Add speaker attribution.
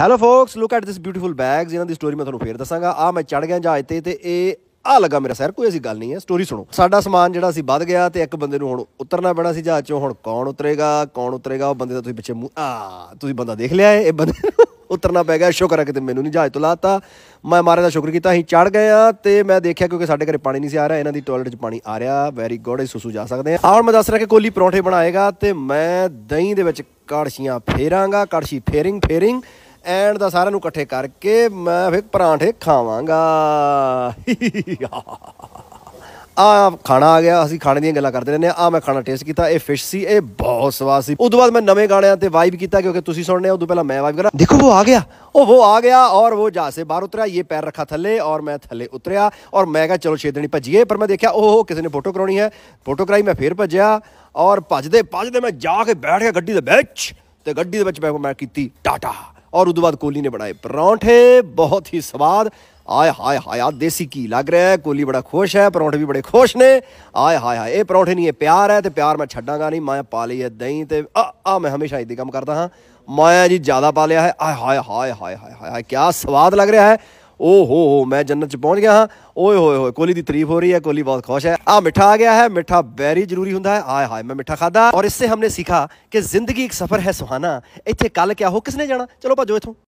Speaker 1: hello folks look at this beautiful bags ਇਹਨਾਂ ਦੀ story ਮੈਂ ਤੁਹਾਨੂੰ ਫੇਰ ਦੱਸਾਂਗਾ ਆ ਮੈਂ ਚੜ ਗਿਆ ਜਹਾਜ਼ ਤੇ ਤੇ ਇਹ ਆ ਲੱਗਾ ਮੇਰਾ ਸਰ ਕੋਈ ਅਸੀਂ ਗੱਲ ਨਹੀਂ ਹੈ ਸਟੋਰੀ ਸੁਣੋ ਸਾਡਾ ਸਮਾਨ ਜਿਹੜਾ ਸੀ ਵੱਧ ਗਿਆ ਤੇ ਇੱਕ ਬੰਦੇ ਨੂੰ ਹੁਣ ਉਤਰਨਾ ਪੈਣਾ ਸੀ ਜਹਾਜ਼ ਚੋਂ ਹੁਣ ਕੌਣ ਉਤਰੇਗਾ ਕੌਣ ਉਤਰੇਗਾ ਉਹ ਬੰਦੇ ਦਾ ਤੁਸੀਂ ਪਿੱਛੇ ਮੂੰਹ ਆ ਤੁਸੀਂ ਬੰਦਾ ਦੇਖ ਲਿਆ ਇਹ ਬੰਦੇ ਉਤਰਨਾ ਪੈ ਗਿਆ ਸ਼ੁਕਰ ਹੈ ਕਿ ਤੇ ਮੈਨੂੰ ਨਹੀਂ ਜਹਾਜ਼ ਤੋਂ ਲਾਤਾ ਮੈਂ ਮਾਰੇ ਦਾ ਸ਼ੁਕਰ ਕੀਤਾ ਅਸੀਂ ਚੜ ਗਏ ਆ ਤੇ ਮੈਂ ਦੇਖਿਆ ਕਿਉਂਕਿ ਸਾਡੇ ਘਰੇ ਪਾਣੀ ਨਹੀਂ ਸੀ ਆ ਰਿਹਾ ਇਹਨਾਂ ਦੀ ਟਾਇਲਟ 'ਚ ਪਾਣੀ ਆ ਰਿਹਾ ਵੈਰੀ ਗੁੱਡ ਇਸ ਸੁਸੂ ਜਾ ਸਕਦੇ ਆ ਹੁਣ ਮੈਂ ਦੱਸ ਰਿਹਾ ਕਿ ਕੋਲੀ ਪਰੌਂਠੇ ਬਣਾਏਗਾ ਤੇ ਮੈਂ ਦਹੀਂ ਦੇ ਵਿੱਚ ਕੜਛੀਆਂ ਫੇਰਾਂਗਾ ਕੜਛੀ ਫੇਰਿੰਗ ਫੇਰਿੰਗ ਐਂਡ ਦਾ ਸਾਰਿਆਂ ਨੂੰ ਇਕੱਠੇ ਕਰਕੇ ਮੈਂ ਫਿਰ ਪਰਾਂਠੇ ਖਾਵਾਂਗਾ ਆ ਖਾਣਾ ਆ ਗਿਆ ਅਸੀਂ ਖਾਣੇ ਦੀਆਂ ਗੱਲਾਂ ਕਰਦੇ ਰਹਿੰਦੇ ਆ ਆ ਮੈਂ ਖਾਣਾ ਟੇਸਟ ਕੀਤਾ ਇਹ ਫਿਸ਼ ਸੀ ਇਹ ਬਹੁਤ ਸਵਾਦ ਸੀ ਉਦੋਂ ਬਾਅਦ ਮੈਂ ਨਵੇਂ ਗਾਣਿਆਂ ਤੇ ਵਾਈਬ ਕੀਤਾ ਕਿਉਂਕਿ ਤੁਸੀਂ ਸੁਣਨੇ ਆ ਉਦੋਂ ਪਹਿਲਾਂ ਮੈਂ ਵਾਈਬ ਕਰਾਂ ਦੇਖੋ ਉਹ ਆ ਗਿਆ ਉਹ ਉਹ ਆ ਗਿਆ ਔਰ ਉਹ ਜਾ ਸੇ ਬਾਹਰ ਉਤਰਿਆ ਇਹ ਪੈਰ ਰੱਖਾ ਥੱਲੇ ਔਰ ਮੈਂ ਥੱਲੇ ਉਤਰਿਆ ਔਰ ਮੈਂ ਕਿਹਾ ਚਲੋ ਛੇਦਣੀ ਭੱਜੀਏ ਪਰ ਮੈਂ ਦੇਖਿਆ ਉਹ ਕਿਸੇ ਨੇ ਫੋਟੋ ਕਰਾਉਣੀ ਹੈ ਫੋਟੋ ਕਰਾਈ ਮੈਂ ਫੇਰ ਭੱਜਿਆ ਔਰ ਭੱਜਦੇ ਭੱਜਦੇ ਮੈਂ ਜਾ ਕੇ ਬੈਠ ਗਿਆ ਗੱਡੀ ਦੇ ਵਿੱਚ ਤੇ ਗੱਡੀ ਦੇ ਵਿੱਚ ਮੈਂ ਕੀਤੀ ਟਾਟਾ और उस बाद कोहली ने बनाए परौंठे बहुत ही स्वाद आय हाय हाय आज देसी की लग रहा है कोहली बड़ा खुश है परौंठे भी बड़े खुश ने आय हाय हाय ये परौंठे नहीं है प्यार है तो प्यार मैं छड़ागा नहीं माया पा ली है दही तो आ, आ मैं हमेशा इदी काम करता हाँ माया जी ज़्यादा पा लिया है आय हाय हाय हाय हाय हाय क्या स्वाद लग रहा है ਓ ਹੋ ਹੋ ਮੈਂ ਜੰਨਤ 'ਚ ਪਹੁੰਚ ਗਿਆ ਹਾਂ ਓਏ ਹੋਏ ਹੋਏ ਕੋਲੀ ਦੀ ਤਾਰੀਫ ਹੋ ਰਹੀ ਹੈ ਕੋਲੀ ਬਹੁਤ ਖੁਸ਼ ਹੈ ਆ ਮਿੱਠਾ ਆ ਗਿਆ ਹੈ ਮਿੱਠਾ ਬੈਰੀ ਜ਼ਰੂਰੀ ਹੁੰਦਾ ਹੈ ਆਏ ਹਾਏ ਮੈਂ ਮਿੱਠਾ ਖਾਦਾ ਔਰ ਇਸ ਸੇ ਹਮਨੇ ਸਿੱਖਾ ਕਿ ਜ਼ਿੰਦਗੀ ਇੱਕ ਸਫਰ ਹੈ ਸੁਹਾਣਾ ਇੱਥੇ ਕੱਲ ਕਿਆ ਹੋ ਕਿਸਨੇ ਜਾਣਾ ਚਲੋ ਭਜੋ ਇਥੋਂ